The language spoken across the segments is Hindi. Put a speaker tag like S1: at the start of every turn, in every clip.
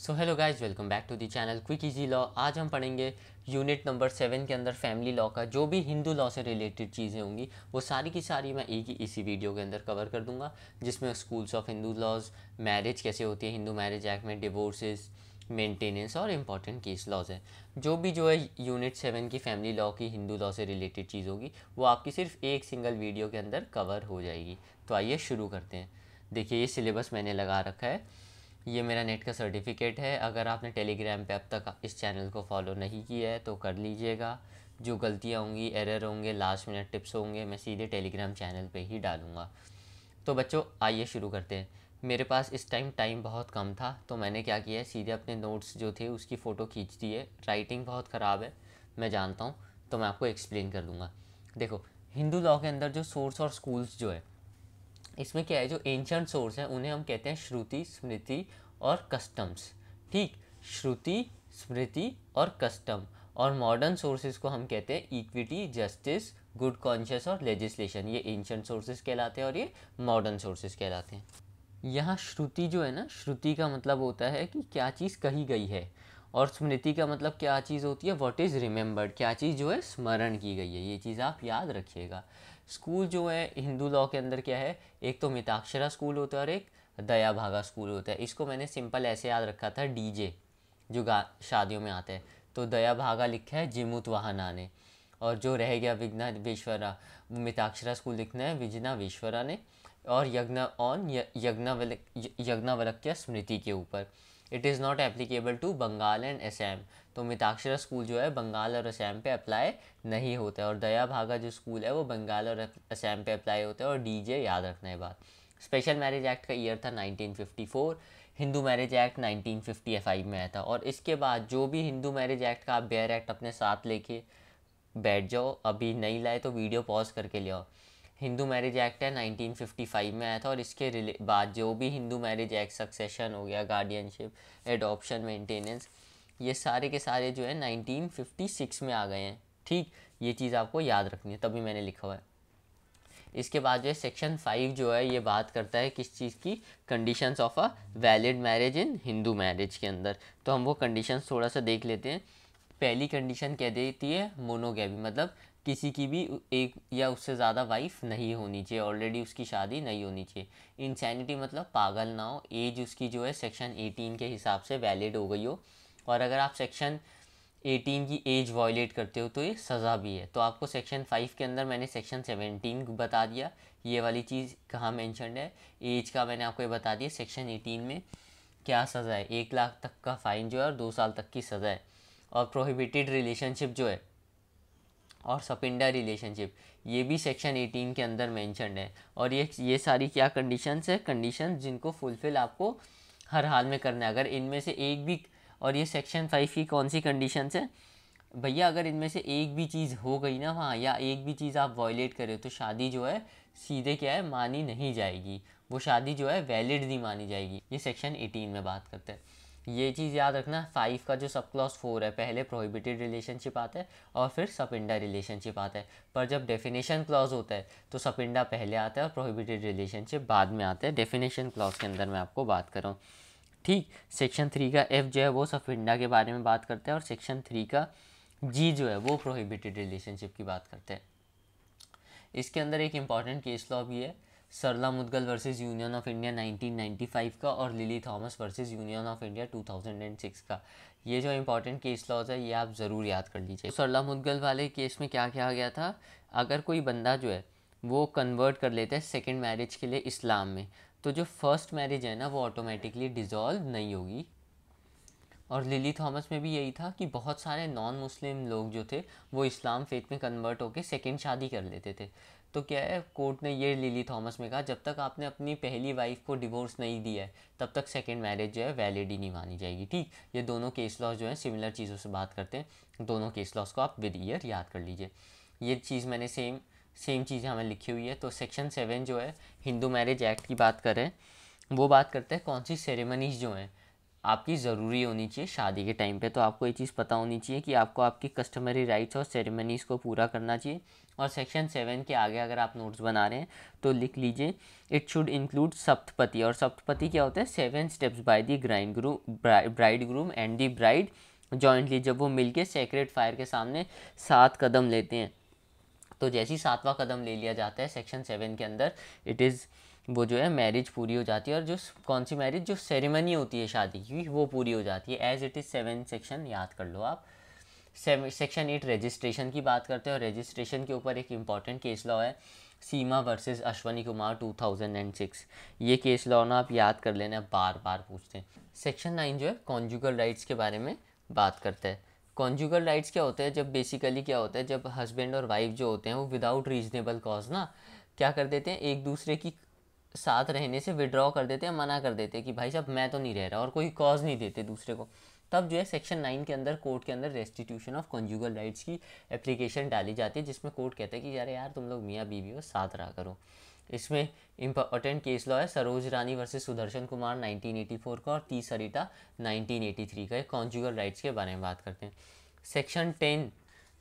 S1: so hello guys welcome back to the channel quick easy law आज हम पढ़ेंगे यूनिट नंबर सेवन के अंदर फैमिली लॉ का जो भी हिंदू लॉ से रिलेटेड चीज़ें होंगी वो सारी की सारी मैं एक ही इसी वीडियो के अंदर कवर कर दूंगा जिसमें schools of Hindu laws marriage कैसे होती है हिंदू मैरिज एक्ट में डिवोर्सेज मेंटेनेंस और इम्पॉर्टेंट केस लॉज है जो भी जो है यूनिट सेवन की फैमिली लॉ की हिंदू लॉ से रिलेटेड चीज़ होगी वो आपकी सिर्फ एक सिंगल वीडियो के अंदर कवर हो जाएगी तो आइए शुरू करते हैं देखिए ये सिलेबस मैंने लगा रखा है ये मेरा नेट का सर्टिफिकेट है अगर आपने टेलीग्राम पे अब तक इस चैनल को फॉलो नहीं किया है तो कर लीजिएगा जो गलतियाँ होंगी एरर होंगे लास्ट मिनट टिप्स होंगे मैं सीधे टेलीग्राम चैनल पे ही डालूँगा तो बच्चों आइए शुरू करते हैं मेरे पास इस टाइम टाइम बहुत कम था तो मैंने क्या किया सीधे अपने नोट्स जो थे उसकी फ़ोटो खींच दी है राइटिंग बहुत ख़राब है मैं जानता हूँ तो मैं आपको एक्सप्लेन कर दूँगा देखो हिंदू लॉ के अंदर जो सोर्स और स्कूल्स जो है इसमें क्या है जो एंशंट सोर्स हैं उन्हें हम कहते हैं श्रुति स्मृति और कस्टम्स ठीक श्रुति स्मृति और कस्टम और मॉडर्न सोर्सेज को हम कहते हैं इक्विटी जस्टिस गुड कॉन्शियस और लेजिस्लेशन ये एंशंट सोर्सेज कहलाते हैं और ये मॉडर्न सोर्सेज कहलाते हैं यहाँ श्रुति जो है ना श्रुति का मतलब होता है कि क्या चीज़ कही गई है और स्मृति का मतलब क्या चीज़ होती है व्हाट इज़ रिमेम्बर्ड क्या चीज़ जो है स्मरण की गई है ये चीज़ आप याद रखिएगा स्कूल जो है हिंदू लॉ के अंदर क्या है एक तो मिताक्षरा स्कूल होता है और एक दया भागा स्कूल होता है इसको मैंने सिंपल ऐसे याद रखा था डीजे जो गा शादियों में आता है तो दया भागा लिखा है जिमुत वाहना ने और जो रह गया विघ्ना विश्वरा मिताक्षरा स्कूल लिखना है विजना विश्वरा ने और यज्ञ ऑन यज्ञावल यज्ञावलक्य स्मृति के ऊपर it is not applicable to Bengal and Assam तो मिताक्षरा स्कूल जो है बंगाल और असम पे अप्लाई नहीं होता है और दया भागा जो स्कूल है वो बंगाल और असम पे अप्लाई होता है और डीजे याद रखना है बात स्पेशल मैरिज एक्ट का ईयर था 1954 हिंदू मैरिज एक्ट 1955 में आया था और इसके बाद जो भी हिंदू मैरिज एक्ट का आप बेयर एक्ट अपने साथ लेके बैठ जाओ अभी नहीं लाए तो वीडियो पॉज करके ले आओ हिंदू मैरिज एक्ट है 1955 में आया था और इसके बाद जो भी हिंदू मैरिज एक्ट सक्सेशन हो गया गार्डियनशिप एडॉप्शन मेंटेनेंस ये सारे के सारे जो है 1956 में आ गए हैं ठीक ये चीज़ आपको याद रखनी है तभी मैंने लिखा हुआ है इसके बाद जो है सेक्शन फाइव जो है ये बात करता है किस चीज़ की conditions of a valid marriage in Hindu marriage के अंदर तो हम वो कंडीशंस थोड़ा सा देख लेते हैं पहली कंडीशन कह देती है मोनोगैमी मतलब किसी की भी एक या उससे ज़्यादा वाइफ नहीं होनी चाहिए ऑलरेडी उसकी शादी नहीं होनी चाहिए इंसैनिटी मतलब पागल ना हो एज उसकी जो है सेक्शन 18 के हिसाब से वैलिड हो गई हो और अगर आप सेक्शन 18 की एज वॉयलेट करते हो तो ये सज़ा भी है तो आपको सेक्शन 5 के अंदर मैंने सेक्शन 17 बता दिया ये वाली चीज़ कहाँ मैंशनड है एज का मैंने आपको ये बता दिया सेक्शन एटीन में क्या सज़ा है एक लाख तक का फ़ाइन जो है और दो साल तक की सज़ा है और प्रोहिबिटेड रिलेशनशिप जो है और सपिंडा रिलेशनशिप ये भी सेक्शन 18 के अंदर मैंशनड है और ये ये सारी क्या कंडीशंस है कंडीशन जिनको फुलफिल आपको हर हाल में करना है अगर इनमें से एक भी और ये सेक्शन फाइव की कौन सी कंडीशंस है भैया अगर इनमें से एक भी चीज़ हो गई ना वहाँ या एक भी चीज़ आप वॉयलेट करें तो शादी जो है सीधे क्या है मानी नहीं जाएगी वो शादी जो है वैलिड नहीं मानी जाएगी ये सेक्शन एटीन में बात करते हैं ये चीज़ याद रखना फाइव का जो सब क्लॉज फोर है पहले प्रोहिबिटेड रिलेशनशिप आता है और फिर सपिंडा रिलेशनशिप आता है पर जब डेफिनेशन क्लॉज होता है तो सपिंडा पहले आता है और प्रोहिबिटेड रिलेशनशिप बाद में आता है डेफिनेशन क्लॉज के अंदर मैं आपको बात करूँ ठीक सेक्शन थ्री का एफ जो है वो सफिंडा के बारे में बात करते हैं और सेक्शन थ्री का जी जो है वो प्रोहिबिटेड रिलेशनशिप की बात करते हैं इसके अंदर एक इम्पॉर्टेंट केस लॉ भी है Sarla Mudgal versus Union of India 1995 का और Lily Thomas versus Union of India 2006 का ये जो इंपॉर्टेंट केस लॉज है ये आप ज़रूर याद कर लीजिए तो सरला मुदगल वाले केस में क्या क्या गया था अगर कोई बंदा जो है वो कन्वर्ट कर लेता है सेकेंड मैरिज के लिए इस्लाम में तो जो फर्स्ट मैरिज है ना वो ऑटोमेटिकली डिज़ोल्व नहीं होगी और लिली थॉमस में भी यही था कि बहुत सारे नॉन मुस्लिम लोग जो थे वो इस्लाम फेथ में कन्वर्ट होकर सेकेंड शादी कर लेते थे तो क्या है कोर्ट ने ये लिली थॉमस में कहा जब तक आपने अपनी पहली वाइफ को डिवोर्स नहीं दिया है तब तक सेकेंड मैरिज जो है वैलिड ही नहीं मानी जाएगी ठीक ये दोनों केस लॉज जो है सिमिलर चीज़ों से बात करते हैं दोनों केस लॉज को आप विद ईयर याद कर लीजिए ये चीज़ मैंने सेम सेम चीज़ हमें लिखी हुई है तो सेक्शन सेवन जो है हिंदू मैरिज एक्ट की बात करें वो बात करते हैं कौन सी सेरेमनीज जो हैं आपकी ज़रूरी होनी चाहिए शादी के टाइम पे तो आपको ये चीज़ पता होनी चाहिए कि आपको आपकी कस्टमरी राइट्स और सेरेमनीज़ को पूरा करना चाहिए और सेक्शन सेवन के आगे अगर आप नोट्स बना रहे हैं तो लिख लीजिए इट शुड इंक्लूड सप्तपति और सप्तपति क्या होता है seven steps by the grind groom bride groom and the bride jointly जब वो मिलके सेक्रेट फायर के सामने सात कदम लेते हैं तो जैसे ही सातवां कदम ले लिया जाता है सेक्शन सेवन के अंदर इट इज़ वो जो है मैरिज पूरी हो जाती है और जो कौन सी मैरिज जो सेरेमनी होती है शादी की वो पूरी हो जाती है as it is seven section याद कर लो आप सेक्शन एट रजिस्ट्रेशन की बात करते हैं और रजिस्ट्रेशन के ऊपर एक इम्पॉर्टेंट केस लॉ है सीमा वर्सेस अश्वनी कुमार 2006 ये केस लॉ ना आप याद कर लेना बार बार पूछते हैं सेक्शन नाइन जो है कॉन्जुगल राइट्स के बारे में बात करते हैं कॉन्जुगल राइट्स क्या होते हैं जब बेसिकली क्या होता है जब हस्बैंड और वाइफ जो होते हैं वो विदाउट रीजनेबल कॉज ना क्या कर देते हैं एक दूसरे की साथ रहने से विड्रॉ कर देते हैं मना कर देते हैं कि भाई साहब मैं तो नहीं रह रहा और कोई कॉज नहीं देते दूसरे को तब जो है सेक्शन नाइन के अंदर कोर्ट के अंदर रेस्टिट्यूशन ऑफ कंजुगल राइट्स की एप्लीकेशन डाली जाती है जिसमें कोर्ट कहता है कि यार यार तुम लोग मियाँ बीवी हो साथ रहा करो इसमें इम्पॉर्टेंट केस लॉ है सरोज रानी वर्सेस सुदर्शन कुमार 1984 का और ती सरिता 1983 का कॉन्जुगल राइट्स के बारे में बात करते हैं सेक्शन टेन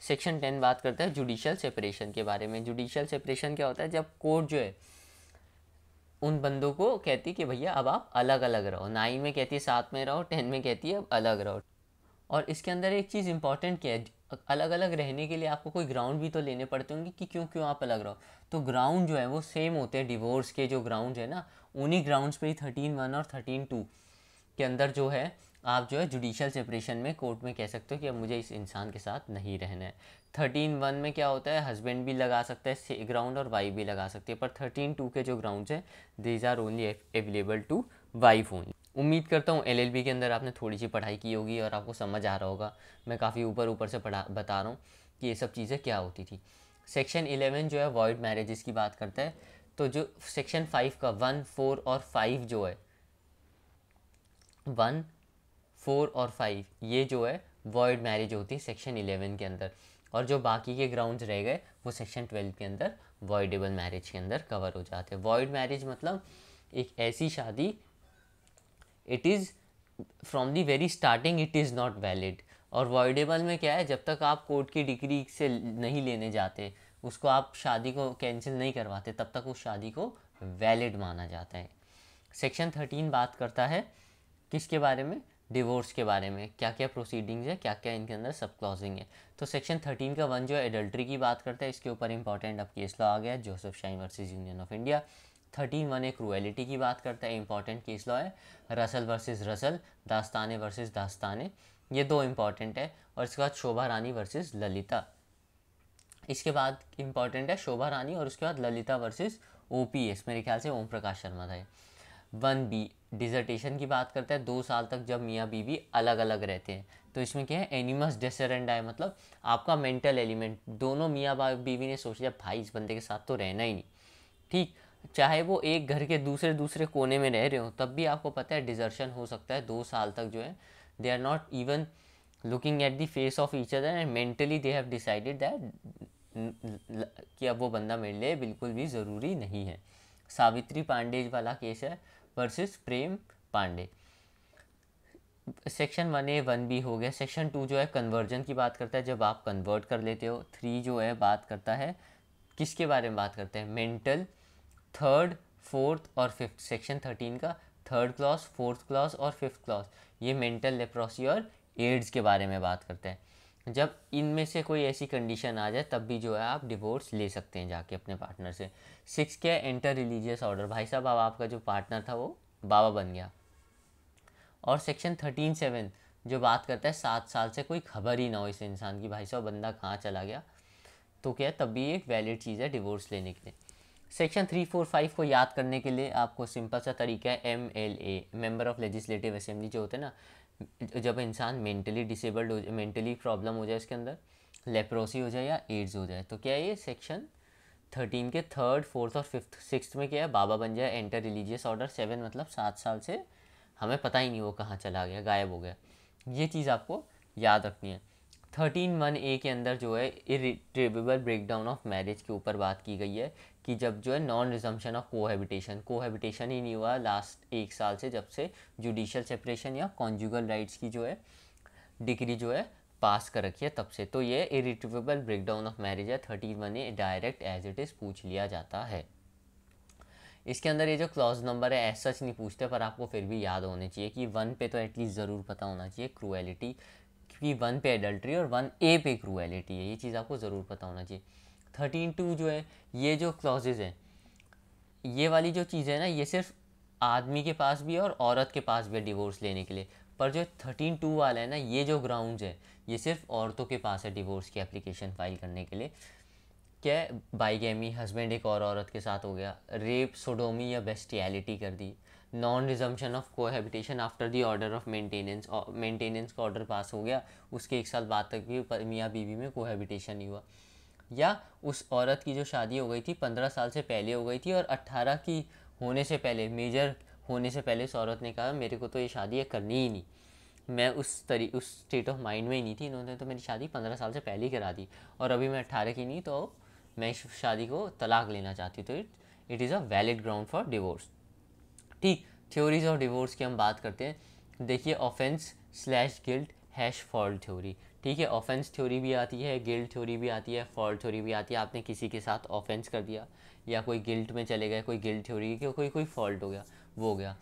S1: सेक्शन टेन बात करते हैं जुडिशल सेपरेशन के बारे में जुडिशल सेपरेशन क्या होता है जब कोर्ट जो है उन बंदों को कहती कि भैया अब आप अलग अलग रहो नाइन में कहती है सात में रहो टेन में कहती है अब अलग रहो और इसके अंदर एक चीज़ इंपॉर्टेंट क्या है अलग अलग रहने के लिए आपको कोई ग्राउंड भी तो लेने पड़ते होंगे कि क्यों क्यों आप अलग रहो तो ग्राउंड जो है वो सेम होते हैं डिवोर्स के जो ग्राउंड है ना उन्हीं ग्राउंड्स पे ही थर्टीन वन और थर्टीन टू के अंदर जो है आप जो है जुडिशल सेपरेशन में कोर्ट में कह सकते हो कि अब मुझे इस इंसान के साथ नहीं रहना है थर्टीन वन में क्या होता है हस्बैंड भी लगा सकता है ग्राउंड और वाइफ भी लगा सकती है पर थर्टीन टू के जो ग्राउंड्स हैं these are only available to wife only उम्मीद करता हूँ एलएलबी के अंदर आपने थोड़ी सी पढ़ाई की होगी और आपको समझ आ रहा होगा मैं काफ़ी ऊपर ऊपर से पढ़ा बता रहा हूँ कि ये सब चीज़ें क्या होती थी सेक्शन इलेवन जो है वॉइड मैरिजेस की बात करता है तो जो सेक्शन फाइव का वन फोर और फाइव जो है वन फोर और फाइव ये जो है वॉइड मैरिज होती है सेक्शन इलेवन के अंदर और जो बाकी के ग्राउंड्स रह गए वो सेक्शन ट्वेल्व के अंदर वॉइडेबल मैरिज के अंदर कवर हो जाते हैं वॉइड मैरिज मतलब एक ऐसी शादी it is from the very starting it is not valid और वॉइडेबल में क्या है जब तक आप कोर्ट की डिग्री से नहीं लेने जाते उसको आप शादी को कैंसिल नहीं करवाते तब तक उस शादी को वैलिड माना जाता है सेक्शन थर्टीन बात करता है किसके बारे में डिवोर्स के बारे में क्या क्या प्रोसीडिंग्स है क्या क्या इनके अंदर सब क्लॉजिंग है तो सेक्शन थर्टीन का वन जो है एडल्ट्री की बात करता है इसके ऊपर इंपॉर्टेंट अब केस लॉ आ गया Joseph Shine versus Union of India thirteen one एक क्रुएलिटी की बात करता है इंपॉर्टेंट केस लॉ है Russell versus Russell Dastane versus Dastane ये दो इम्पॉर्टेंट है और इसके बाद शोभा रानी वर्सेज़ ललिता इसके बाद इम्पॉर्टेंट है शोभा रानी और उसके बाद Lalita versus O P S मेरे ख्याल से ओम प्रकाश शर्मा था वन बी डिजर्टेशन की बात करता है दो साल तक जब मियाँ बीवी अलग अलग रहते हैं तो इसमें क्या है एनिमस डिसरेंडा है मतलब आपका मेंटल एलिमेंट दोनों मियाँ बीवी ने सोच लिया भाई इस बंदे के साथ तो रहना ही नहीं ठीक चाहे वो एक घर के दूसरे दूसरे कोने में रह रहे हो तब भी आपको पता है डिजर्शन हो सकता है दो साल तक जो है they are not even looking at the face of each other and mentally they have decided that कि अब वो बंदा मेरे लिए बिल्कुल भी ज़रूरी नहीं है सावित्री पांडेज वाला केस है versus Prem Pandey section one A one B हो गया सेक्शन टू जो है कन्वर्जन की बात करता है जब आप कन्वर्ट कर लेते हो थ्री जो है बात करता है किसके बारे में बात करते हैं मेंटल थर्ड फोर्थ और फिफ्थ सेक्शन थर्टीन का थर्ड क्लॉस फोर्थ क्लॉस और फिफ्थ क्लॉस ये मेंटल लेप्रोसी और एड्स के बारे में बात करते हैं जब इनमें से कोई ऐसी कंडीशन आ जाए तब भी जो है आप डिवोर्स ले सकते हैं जाके अपने पार्टनर से सिक्स क्या है एंटर रिलीजियस ऑर्डर भाई साहब अब आपका जो पार्टनर था वो बाबा बन गया और सेक्शन थर्टीन सेवन जो बात करता है सात साल से कोई खबर ही ना हो इस इंसान की भाई साहब बंदा कहाँ चला गया तो क्या तब भी एक वैलिड चीज़ है डिवोर्स लेने के लिए सेक्शन थ्री फोर फाइव को याद करने के लिए आपको सिंपल सा तरीका है M L A member of legislative assembly जो होते हैं ना जब इंसान मेंटली डिसेबल्ड हो जाए मेंटली प्रॉब्लम हो जाए इसके अंदर लेप्रोसी हो जाए या एड्स हो जाए तो क्या है ये सेक्शन थर्टीन के थर्ड फोर्थ और फिफ्थ सिक्स में क्या है बाबा बन जाए एंटर रिलीजियस ऑर्डर सेवन मतलब सात साल से हमें पता ही नहीं वो कहाँ चला गया गायब हो गया ये चीज़ आपको याद रखनी है थर्टीन वन ए के अंदर जो है इरिट्रेबल ब्रेकडाउन ऑफ मैरिज के ऊपर बात की गई है कि जब जो है non resumption of cohabitation cohabitation ही नहीं हुआ लास्ट एक साल से जब से जुडिशल सेपरेशन या कॉन्जुगल राइट्स की जो है डिग्री जो है पास कर रखी है तब से तो ये इरिट्यूबल ब्रेकडाउन ऑफ मैरिज है thirteen one A direct as it is पूछ लिया जाता है इसके अंदर ये जो क्लॉज नंबर है ऐसा सच नहीं पूछते पर आपको फिर भी याद होने चाहिए कि वन पे तो एटलीस्ट ज़रूर पता होना चाहिए क्रूएलिटी क्योंकि वन पे एडल्ट्री और वन ए पे क्रूएलिटी है ये चीज़ आपको ज़रूर पता होना चाहिए थर्टीन टू जो है ये जो क्लॉजेज़ हैं ये वाली जो चीज़ है ना ये सिर्फ आदमी के पास भी है और औरत के पास भी है डिवोर्स लेने के लिए पर जो थर्टीन टू वाला है ना ये जो ग्राउंड है ये सिर्फ औरतों के पास है डिवोर्स की एप्लीकेशन फाइल करने के लिए क्या बाई गैमी हस्बैंड एक और औरत के साथ हो गया रेप सोडोमी या बेस्टियलिटी कर दी non resumption of cohabitation after the order of maintenance maintenance का ऑर्डर पास हो गया उसके एक साल बाद तक भी मियाँ बीवी में कोहेबिटेशन नहीं हुआ या उस औरत की जो शादी हो गई थी पंद्रह साल से पहले हो गई थी और अट्ठारह की होने से पहले मेजर होने से पहले उस औरत ने कहा मेरे को तो ये शादी करनी ही नहीं मैं उस तरी उस स्टेट ऑफ माइंड में ही नहीं थी इन्होंने तो मेरी शादी पंद्रह साल से पहले ही करा दी और अभी मैं अट्ठारह की नहीं तो मैं इस शादी को तलाक लेना चाहती तो it it is a valid ground for divorce ठीक थ्योरीज ऑफ डिवोर्स की हम बात करते हैं देखिए offence slash guilt hash fault theory ठीक है ऑफेंस थ्योरी भी आती है गिल्ट थ्योरी भी आती है फॉल्ट थ्योरी भी आती है आपने किसी के साथ ऑफेंस कर दिया या कोई गिल्ट में चले गए कोई गिल्ट थ्योरी क्यों कोई कोई फॉल्ट हो गया वो हो गया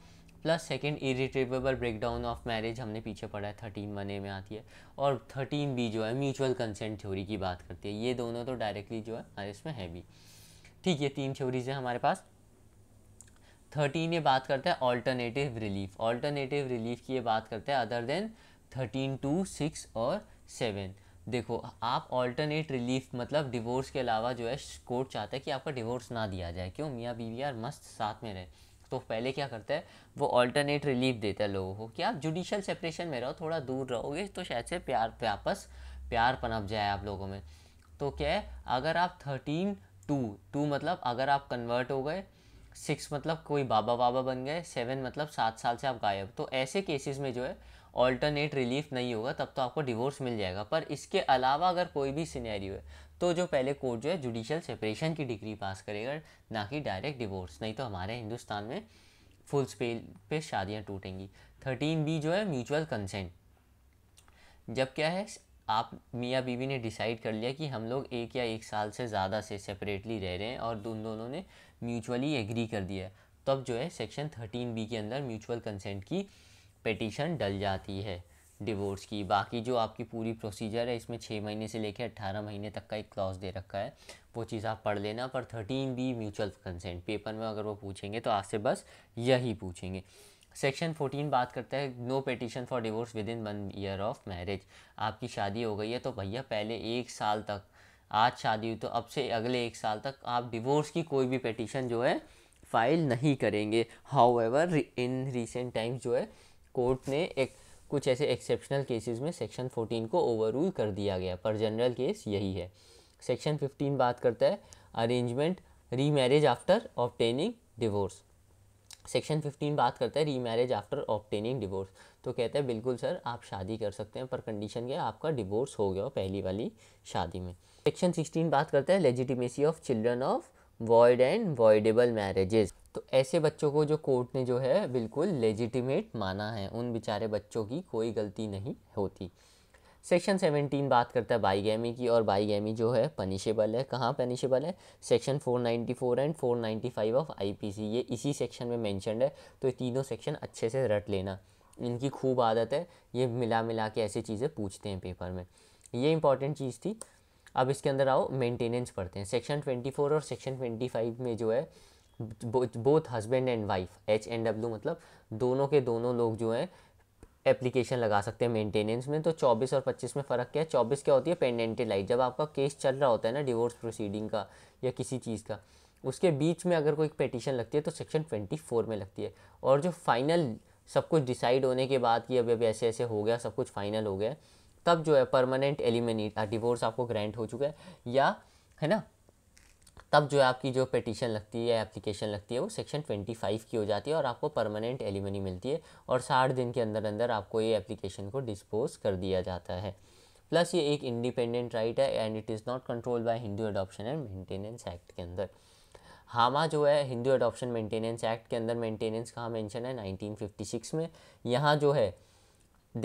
S1: plus second irretrievable breakdown of marriage हमने पीछे पढ़ा है थर्टीन वन ए में आती है और थर्टीन बी जो है म्यूचुअल कंसेंट थ्योरी की बात करती है ये दोनों तो डायरेक्टली जो है हमारे इसमें है भी ठीक ये तीन थ्योरीज हैं हमारे पास थर्टीन ये बात करता है ऑल्टरनेटिव रिलीफ ऑल्टरनेटिव रिलीफ की ये बात करता है other than thirteen two six और सेवन देखो आप ऑल्टरनेट रिलीफ मतलब डिवोर्स के अलावा जो है कोर्ट चाहता है कि आपका डिवोर्स ना दिया जाए क्यों मियाँ बीवी यार मस्त साथ में रहे तो पहले क्या करता है वो ऑल्टरनेट रिलीफ देता है लोगों को कि आप जुडिशल सेपरेशन में रहो थोड़ा दूर रहोगे तो शायद से प्यार वापस प्यार पनप जाए आप लोगों में तो क्या है अगर आप थर्टीन टू टू मतलब अगर आप कन्वर्ट हो गए सिक्स मतलब कोई बाबा बाबा बन गए सेवन मतलब सात साल से आप गायब तो ऐसे केसेस में जो है ऑल्टरनेट रिलीफ नहीं होगा तब तो आपको डिवोर्स मिल जाएगा पर इसके अलावा अगर कोई भी सिनेरियो है तो जो पहले कोर्ट जो है जुडिशल सेपरेशन की डिग्री पास करेगा ना कि डायरेक्ट डिवोर्स नहीं तो हमारे हिंदुस्तान में फुल स्पेल पे शादियाँ टूटेंगी थर्टीन बी जो है म्यूचुअल कंसेंट जब क्या है आप मियाँ बीवी ने डिसाइड कर लिया कि हम लोग एक या एक साल से ज़्यादा से सेपरेटली रह रहे हैं और उन दोनों ने म्यूचुअली एग्री कर दिया तब जो है सेक्शन थर्टीन बी के अंदर म्यूचुअल कंसेंट की पटिशन डल जाती है डिवोर्स की बाकी जो आपकी पूरी प्रोसीजर है इसमें छः महीने से लेकर अट्ठारह महीने तक का एक क्लॉज दे रखा है वो चीज़ आप पढ़ लेना पर thirteen B mutual consent paper में अगर वो पूछेंगे तो आपसे बस यही पूछेंगे सेक्शन फोर्टीन बात करता है no petition for divorce within one year of marriage आपकी शादी हो गई है तो भैया पहले एक साल तक आज शादी हुई तो अब से अगले एक साल तक आप डिवोर्स की कोई भी पटिशन जो है फाइल नहीं करेंगे however in recent times जो है कोर्ट ने एक कुछ ऐसे एक्सेप्शनल केसेस में सेक्शन 14 को ओवर रूल कर दिया गया पर जनरल केस यही है सेक्शन 15 बात करता है arrangement remarriage after obtaining divorce section 15 बात करता है री मैरिज आफ्टर ऑप्टेनिंग डिवोर्स तो कहता है बिल्कुल सर आप शादी कर सकते हैं पर कंडीशन क्या है आपका डिवोर्स हो गया पहली वाली शादी में सेक्शन 16 बात करता है legitimacy of children of void and voidable marriages तो ऐसे बच्चों को जो कोर्ट ने जो है बिल्कुल लेजिटिमेट माना है उन बेचारे बच्चों की कोई गलती नहीं होती सेक्शन सेवनटीन बात करता है बाईगैमी की और बाईगैमी जो है पनिशेबल है कहाँ पनिशेबल है section four ninety four and four ninety five of I P C ये इसी सेक्शन में मैंशनड है तो ये तीनों सेक्शन अच्छे से रट लेना इनकी खूब आदत है ये मिला मिला के ऐसी चीज़ें पूछते हैं पेपर में ये इंपॉर्टेंट चीज़ थी अब इसके अंदर आओ मेंटेनेंस पढ़ते हैं सेक्शन ट्वेंटी फोर और सेक्शन ट्वेंटी फाइव में जो है both husband and wife H and W मतलब दोनों के दोनों लोग जो हैं एप्लीकेशन लगा सकते हैं मेंटेनेंस में तो 24 और 25 में फ़र्क क्या है 24 क्या होती है पेंडेंटे लाइट जब आपका केस चल रहा होता है ना डिवोर्स प्रोसीडिंग का या किसी चीज़ का उसके बीच में अगर कोई पटिशन लगती है तो सेक्शन 24 में लगती है और जो फाइनल सब कुछ डिसाइड होने के बाद कि अभी अब ऐसे ऐसे हो गया सब कुछ फाइनल हो गया तब जो है परमानेंट एलिमिनेट डिवोर्स आपको ग्रांट हो चुका है या है ना तब जो है आपकी जो पटिशन लगती है एप्लीकेशन लगती है वो सेक्शन ट्वेंटी फाइव की हो जाती है और आपको परमानेंट एलिमनी मिलती है और साठ दिन के अंदर अंदर आपको ये एप्लीकेशन को डिस्पोज कर दिया जाता है प्लस ये एक इंडिपेंडेंट राइट है and it is not control by Hindu adoption and maintenance act के अंदर हामा जो है हिंदू अडॉप्शन मेंटेनेंस एक्ट के अंदर मेंटेनेंस कहाँ मेंशन है 1956 में यहाँ जो है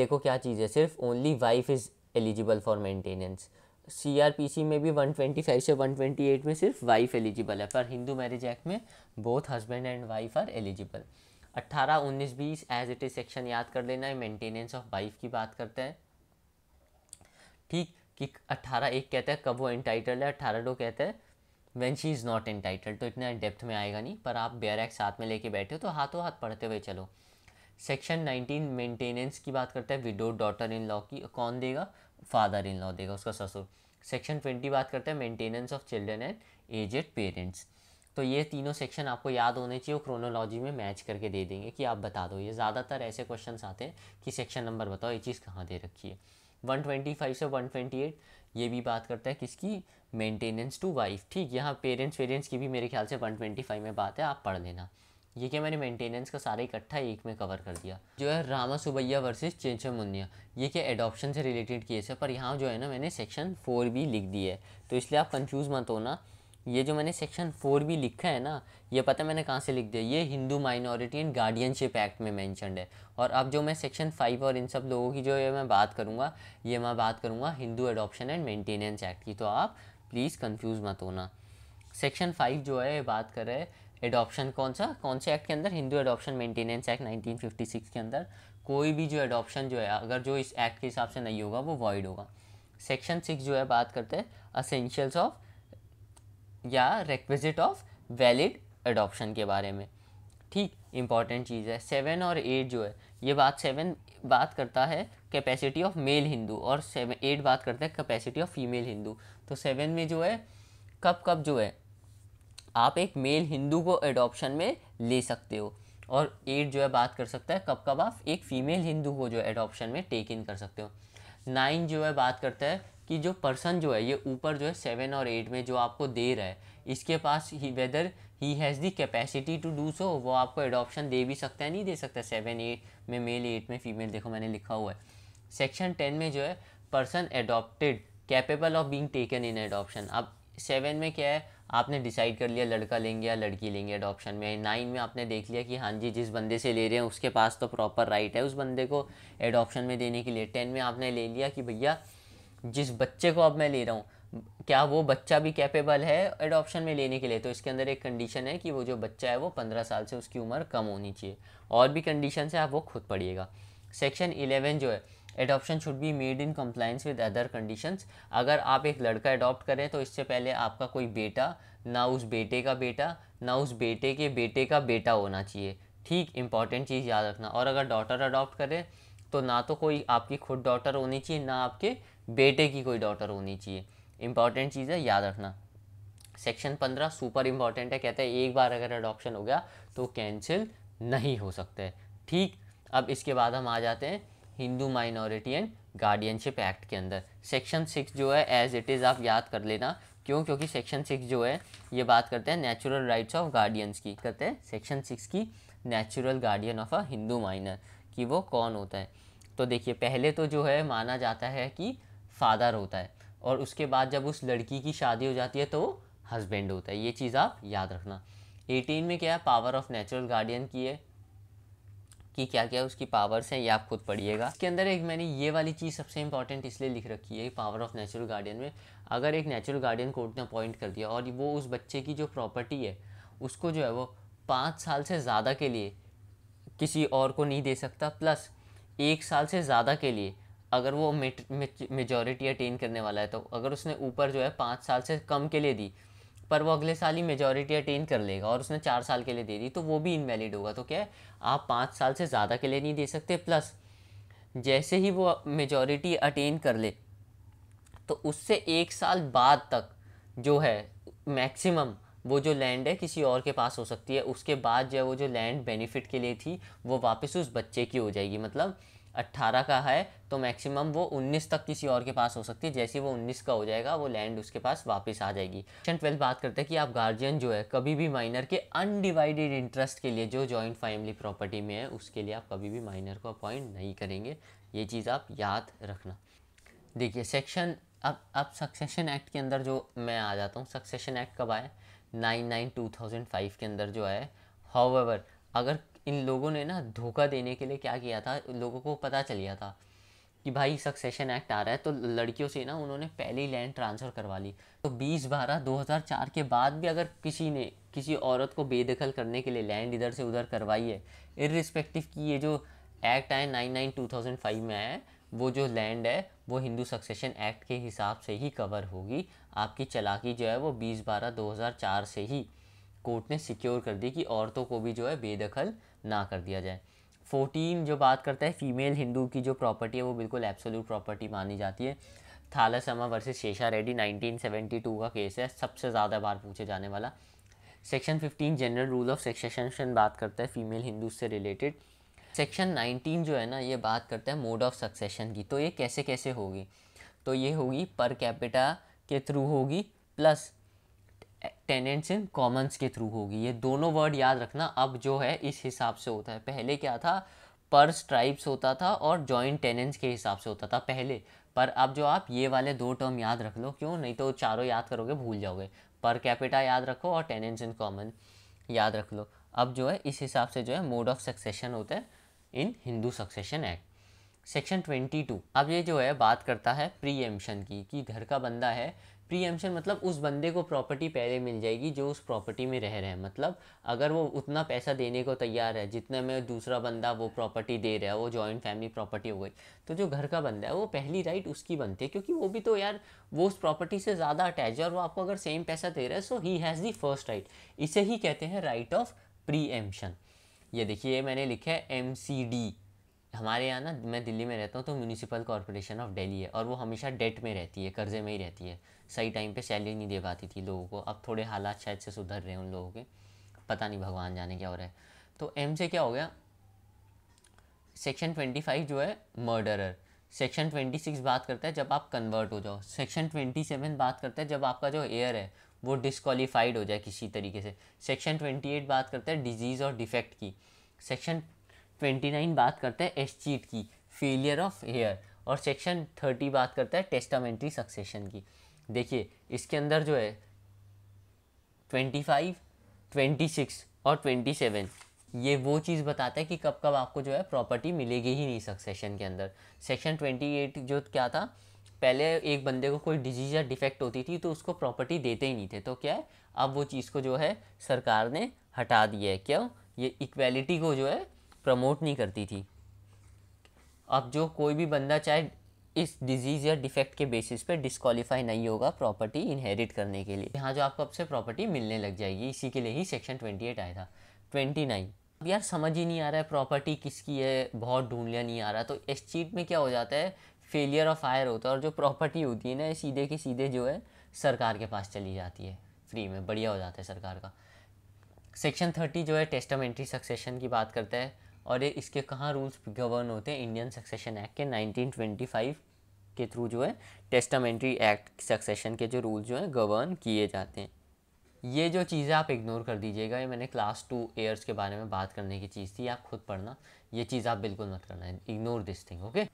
S1: देखो क्या चीज़ है सिर्फ only wife is eligible for maintenance C में भी 125 से 128 में सिर्फ वाइफ एलिजिबल है पर हिंदू मैरिज एक्ट में both husband and wife are eligible 18 19 20 as it is section याद कर लेना है मेंटेनेंस ऑफ वाइफ की बात करते हैं ठीक कि 18 एक कहता है कब वो एंटाइटल है अट्ठारह दो कहते हैं when she is not entitle तो इतना डेप्थ में आएगा नहीं पर आप बेयर एक्ट साथ में लेके बैठे हो तो हाथों हाथ पढ़ते हुए चलो सेक्शन नाइनटीन मेंटेनेंस की बात करते हैं विडो डॉटर इन लॉ की कौन देगा फादर इन लॉ देगा उसका ससुर सेक्शन ट्वेंटी बात करते हैं maintenance of children and aged parents तो ये तीनों सेक्शन आपको याद होने चाहिए और क्रोनोलॉजी में मैच करके दे देंगे कि आप बता दो ये ज़्यादातर ऐसे क्वेश्चन आते हैं कि सेक्शन नंबर बताओ ये चीज़ कहाँ दे रखी है फाइव से वन ट्वेंटी एट ये भी बात करता है किसकी मेंटेनेंस टू वाइफ ठीक यहाँ पेरेंट्स वेरेंट्स की भी मेरे ख्याल से वन ट्वेंटी फ़ाइव में बात है आप पढ़ लेना ये क्या मैंने मेंटेनेंस का सारा इकट्ठा एक में कवर कर दिया जो है रामा सुबैया वर्सेस चेंचो मुन्या ये क्या एडॉप्शन से रिलेटेड केस है पर यहाँ जो है ना मैंने सेक्शन फोर भी लिख दी है तो इसलिए आप कंफ्यूज मत होना ये जो मैंने सेक्शन फोर भी लिखा है ना ये पता मैंने कहाँ से लिख दिया ये Hindu minority and guardianship act में मैंशनड है और अब जो मैं सेक्शन फाइव और इन सब लोगों की जो है मैं बात करूँगा ये मैं बात करूँगा Hindu adoption and maintenance act की तो आप प्लीज़ कन्फ्यूज़ मत होना सेक्शन फाइव जो है बात कर रहे हैं एडॉप्शन कौन सा कौन से एक्ट के अंदर हिंदू एडॉप्शन मेंटेनेंस एक्ट 1956 के अंदर कोई भी जो एडॉप्शन जो है अगर जो इस एक्ट के हिसाब से नहीं होगा वो वॉइड होगा सेक्शन सिक्स जो है बात करते हैं असेंशियल्स ऑफ या रिक्विजिट ऑफ वैलिड एडॉप्शन के बारे में ठीक इंपॉर्टेंट चीज़ है सेवन और एट जो है ये बात सेवन बात करता है कैपेसिटी ऑफ मेल हिंदू और सेवन एट बात करता है कैपेसिटी ऑफ फीमेल हिंदू तो सेवन में जो है कब कब जो है आप एक मेल हिंदू को एडॉप्शन में ले सकते हो और एट जो है बात कर सकता है कब कब आप एक फ़ीमेल हिंदू को जो है एडॉप्शन में टेक इन कर सकते हो नाइन जो है बात करता है कि जो पर्सन जो है ये ऊपर जो है सेवन और एट में जो आपको दे रहा है इसके पास ही whether he has the capacity to do so वो आपको एडॉप्शन दे भी सकता है नहीं दे सकता सेवन एट में मेल एट में फीमेल देखो मैंने लिखा हुआ है सेक्शन टेन में जो है person adopted capable of being taken in adoption अब सेवन में क्या है आपने डिसाइड कर लिया लड़का लेंगे या लड़की लेंगे अडॉप्शन में नाइन में आपने देख लिया कि हाँ जी जिस बंदे से ले रहे हैं उसके पास तो प्रॉपर राइट है उस बंदे को एडॉप्शन में देने के लिए टेन में आपने ले लिया कि भैया जिस बच्चे को अब मैं ले रहा हूँ क्या वो बच्चा भी कैपेबल है एडॉप्शन में लेने के लिए तो इसके अंदर एक कंडीशन है कि वो जो बच्चा है वो पंद्रह साल से उसकी उम्र कम होनी चाहिए और भी कंडीशन है आप वो खुद पढ़िएगा सेक्शन इलेवन जो है adoption should be made in compliance with other conditions अगर आप एक लड़का एडॉप्ट करें तो इससे पहले आपका कोई बेटा ना उस बेटे का बेटा ना उस बेटे के बेटे का बेटा होना चाहिए ठीक इंपॉर्टेंट चीज़ याद रखना और अगर डॉटर अडॉप्ट करें तो ना तो कोई आपकी खुद डॉटर होनी चाहिए ना आपके बेटे की कोई डॉटर होनी चाहिए इंपॉर्टेंट चीज़ है याद रखना सेक्शन पंद्रह सुपर इंपॉर्टेंट है कहते हैं एक बार अगर अडॉप्शन हो गया तो कैंसिल नहीं हो सकते ठीक अब इसके बाद हम आ जाते हैं Hindu minority and guardianship act के अंदर सेक्शन सिक्स जो है एज इट इज़ आप याद कर लेना क्यों क्योंकि सेक्शन सिक्स जो है ये बात करते हैं नेचुरल राइट्स ऑफ गार्डियंस की करते हैं सेक्शन सिक्स की natural guardian of a Hindu minor कि वो कौन होता है तो देखिए पहले तो जो है माना जाता है कि फादर होता है और उसके बाद जब उस लड़की की शादी हो जाती है तो हस्बैंड होता है ये चीज़ आप याद रखना एटीन में क्या है पावर ऑफ नेचुरल गार्डियन की है कि क्या क्या उसकी पावर्स हैं ये आप खुद पढ़िएगा इसके अंदर एक मैंने ये वाली चीज़ सबसे इंपॉर्टेंट इसलिए लिख रखी है पावर ऑफ नेचुरल गार्डियन में अगर एक नेचुरल गार्डियन कोर्ट ने अपॉइंट कर दिया और वो उस बच्चे की जो प्रॉपर्टी है उसको जो है वो पाँच साल से ज़्यादा के लिए किसी और को नहीं दे सकता प्लस एक साल से ज़्यादा के लिए अगर वो मेजोरिटी अटेन करने वाला है तो अगर उसने ऊपर जो है पाँच साल से कम के लिए दी पर वो अगले साल ही मेजोरिटी अटेन कर लेगा और उसने चार साल के लिए दे दी तो वो भी इनवैलिड होगा तो क्या है आप पाँच साल से ज़्यादा के लिए नहीं दे सकते प्लस जैसे ही वो मेजोरिटी अटेन कर ले तो उससे एक साल बाद तक जो है मैक्सिमम वो जो लैंड है किसी और के पास हो सकती है उसके बाद जो है वो जो लैंड बेनिफिट के लिए थी वो वापस उस बच्चे की हो जाएगी मतलब 18 का है तो मैक्सिमम वो 19 तक किसी और के पास हो सकती है जैसे वो 19 का हो जाएगा वो लैंड उसके पास वापस आ जाएगी सेक्शन ट्वेल्थ बात करते हैं कि आप गार्जियन जो है कभी भी माइनर के अनडिवाइडेड इंटरेस्ट के लिए जो जॉइंट फैमिली प्रॉपर्टी में है उसके लिए आप कभी भी माइनर को अपॉइंट नहीं करेंगे ये चीज़ आप याद रखना देखिए सेक्शन अब अब सक्सेशन एक्ट के अंदर जो मैं आ जाता हूँ सक्सेशन एक्ट कब आए nine nine two thousand five के अंदर जो है हाउ अगर इन लोगों ने ना धोखा देने के लिए क्या किया था लोगों को पता चल गया था कि भाई सक्सेशन एक्ट आ रहा है तो लड़कियों से ना उन्होंने पहली लैंड ट्रांसफ़र करवा ली तो बीस बारह चार के बाद भी अगर किसी ने किसी औरत को बेदखल करने के लिए लैंड इधर से उधर करवाई है इरिस्पेक्टिव की ये जो एक्ट आए nine nine two thousand five में आए वो जो लैंड है वो हिंदू सक्सेशन एक्ट के हिसाब से ही कवर होगी आपकी चलाकी जो है वो बीस बारह दो हज़ार चार से ही कोर्ट ने सिक्योर कर दी कि औरतों को भी जो है बेदखल ना कर दिया जाए फोर्टीन जो बात करता है फीमेल हिंदू की जो प्रॉपर्टी है वो बिल्कुल एब्सोल्यूट प्रॉपर्टी मानी जाती है थालासमा वर्सेस शेषा रेड्डी 1972 का केस है सबसे ज़्यादा बार पूछे जाने वाला section 15 general rule of succession बात करता है फीमेल हिंदू से रिलेटेड सेक्शन 19 जो है ना ये बात करता है मोड ऑफ सक्सेशन की तो ये कैसे कैसे होगी तो ये होगी पर कैपिटा के थ्रू होगी प्लस टेनेंस कॉमन्स के थ्रू होगी ये दोनों वर्ड याद रखना अब जो है इस हिसाब से होता है पहले क्या था पर स्ट्राइप्स होता था और जॉइंट टेनेंस के हिसाब से होता था पहले पर अब जो आप ये वाले दो टर्म याद रख लो क्यों नहीं तो चारों याद करोगे भूल जाओगे पर कैपिटा याद रखो और टेनेंस इन कॉमन याद रख लो अब जो है इस हिसाब से जो है मोड ऑफ सक्सेशन होता है in Hindu succession act section twenty two अब ये जो है बात करता है प्री एम्शन की कि घर का बंदा है प्रीएम्पशन मतलब उस बंदे को प्रॉपर्टी पहले मिल जाएगी जो उस प्रॉपर्टी में रह रहे हैं मतलब अगर वो उतना पैसा देने को तैयार है जितने में दूसरा बंदा वो प्रॉपर्टी दे रहा है वो जॉइंट फैमिली प्रॉपर्टी हो गई तो जो घर का बंदा है वो पहली राइट उसकी बनती है क्योंकि वो भी तो यार वो उस प्रॉपर्टी से ज़्यादा अटैच है और वो आपको अगर सेम पैसा दे रहा है so he has the first right इसे ही कहते हैं राइट ऑफ प्रीएम्पशन ये देखिए मैंने लिखा है एम हमारे यहाँ ना मैं दिल्ली में रहता हूँ तो म्यूनिसिपल कॉरपोरेशन ऑफ दिल्ली है और वो हमेशा डेट में रहती है कर्जे में ही रहती है सही टाइम पे सैलरी नहीं दे पाती थी लोगों को अब थोड़े हालात शायद से सुधर रहे हैं उन लोगों के पता नहीं भगवान जाने क्या हो रहा है तो एम से क्या हो गया सेक्शन ट्वेंटी फाइव जो है मर्डरर सेक्शन ट्वेंटी सिक्स बात करता है जब आप कन्वर्ट हो जाओ सेक्शन ट्वेंटी सेवन बात करता है जब आपका जो एयर है वो डिसक्वालीफाइड हो जाए किसी तरीके से सेक्शन ट्वेंटी एट बात करता है डिजीज़ और डिफेक्ट की सेक्शन ट्वेंटी नाइन बात करता है चीट की फेलियर ऑफ एयर और सेक्शन थर्टी बात करता है टेस्टामेंट्री सक्सेशन की देखिए इसके अंदर जो है ट्वेंटी फाइव ट्वेंटी सिक्स और ट्वेंटी सेवन ये वो चीज़ बताता है कि कब कब आपको जो है प्रॉपर्टी मिलेगी ही नहीं सक्सेशन के अंदर सेक्शन ट्वेंटी एट जो क्या था पहले एक बंदे को कोई डिजीज या डिफेक्ट होती थी तो उसको प्रॉपर्टी देते ही नहीं थे तो क्या है अब वो चीज़ को जो है सरकार ने हटा दिया है क्यों ये इक्वेलिटी को जो है प्रमोट नहीं करती थी अब जो कोई भी बंदा चाहे इस डिजीज़ या डिफेक्ट के बेसिस पे डिस्कालीफाई नहीं होगा प्रॉपर्टी इनहेरिट करने के लिए यहाँ जो आपको आपसे प्रॉपर्टी मिलने लग जाएगी इसी के लिए ही सेक्शन ट्वेंटी एट आया था ट्वेंटी नाइन अब यार समझ ही नहीं आ रहा है प्रॉपर्टी किसकी है बहुत ढूंढ लिया नहीं आ रहा तो इस चीट में क्या हो जाता है फेलियर ऑफ आयर होता है और जो प्रॉपर्टी होती है ना सीधे के सीधे जो है सरकार के पास चली जाती है फ्री में बढ़िया हो जाता है सरकार का सेक्शन थर्टी जो है टेस्टामेंट्री सक्सेशन की बात करता है और ये इसके कहाँ रूल्स गवर्न होते हैं इंडियन सक्सेशन एक्ट के 1925 के थ्रू जो है टेस्टामेंट्री एक्ट सक्सेशन के जो रूल जो हैं गवर्न किए जाते हैं ये जो चीज़ें आप इग्नोर कर दीजिएगा ये मैंने क्लास टू ईयर्स के बारे में बात करने की चीज़ थी आप खुद पढ़ना ये चीज़ आप बिल्कुल मत करना है ignore this thing okay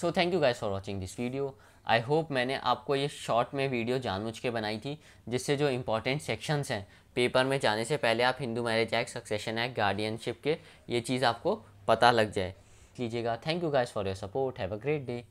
S1: so thank you guys for watching this video I hope मैंने आपको ये शॉर्ट में वीडियो जानबूझ के बनाई थी जिससे जो इंपॉर्टेंट सेक्शंस हैं पेपर में जाने से पहले आप Hindu marriage act succession act guardianship के ये चीज़ आपको पता लग जाए कीजिएगा thank you guys for your support have a great day